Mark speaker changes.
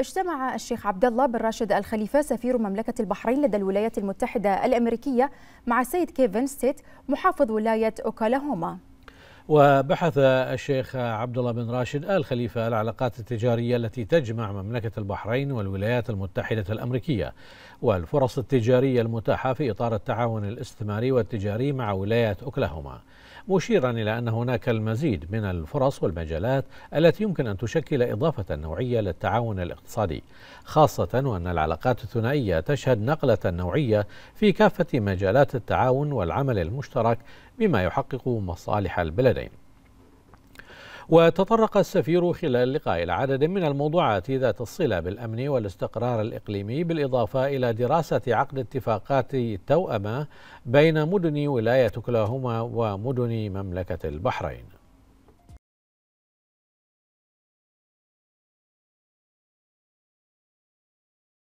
Speaker 1: اجتمع الشيخ عبد الله بن راشد الخليفة سفير مملكة البحرين لدى الولايات المتحدة الأمريكية مع سيد كيفن ستيت محافظ ولاية أوكلاهوما
Speaker 2: وبحث الشيخ عبد الله بن راشد آل خليفة العلاقات التجارية التي تجمع مملكة البحرين والولايات المتحدة الأمريكية والفرص التجارية المتاحة في إطار التعاون الاستثماري والتجاري مع ولاية أوكلاهوما مشيرا إلى أن هناك المزيد من الفرص والمجالات التي يمكن أن تشكل إضافة نوعية للتعاون الاقتصادي خاصة وأن العلاقات الثنائية تشهد نقلة نوعية في كافة مجالات التعاون والعمل المشترك بما يحقق مصالح البلدين وتطرق السفير خلال اللقاء إلى عدد من الموضوعات ذات الصلة بالأمن والاستقرار الإقليمي بالإضافة إلى دراسة عقد اتفاقات توأمة بين مدن ولاية كلاهما ومدن مملكة البحرين